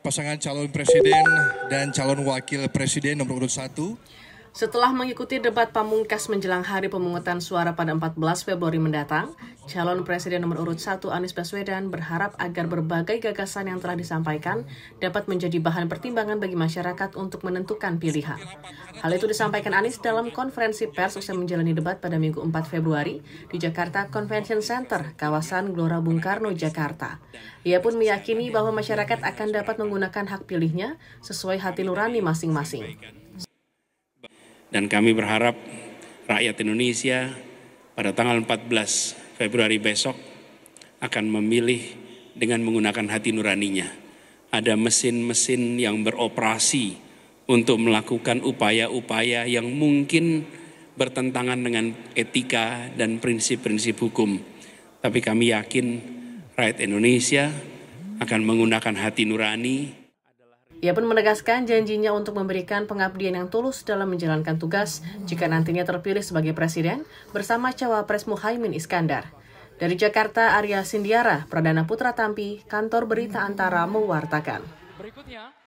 pasangan calon presiden dan calon wakil presiden nomor urut satu. Setelah mengikuti debat pamungkas menjelang hari pemungutan suara pada 14 Februari mendatang, calon presiden nomor urut 1 Anies Baswedan berharap agar berbagai gagasan yang telah disampaikan dapat menjadi bahan pertimbangan bagi masyarakat untuk menentukan pilihan. Hal itu disampaikan Anies dalam konferensi pers usai menjalani debat pada Minggu 4 Februari di Jakarta Convention Center, kawasan Gelora Bung Karno, Jakarta. Ia pun meyakini bahwa masyarakat akan dapat menggunakan hak pilihnya sesuai hati nurani masing-masing. Dan kami berharap rakyat Indonesia pada tanggal 14 Februari besok akan memilih dengan menggunakan hati nuraninya. Ada mesin-mesin yang beroperasi untuk melakukan upaya-upaya yang mungkin bertentangan dengan etika dan prinsip-prinsip hukum. Tapi kami yakin rakyat Indonesia akan menggunakan hati nurani ia pun menegaskan janjinya untuk memberikan pengabdian yang tulus dalam menjalankan tugas jika nantinya terpilih sebagai presiden bersama cawapres Muhaimin Iskandar. Dari Jakarta, Arya Sindiara, Pradana Putra Tampi, Kantor Berita Antara mewartakan.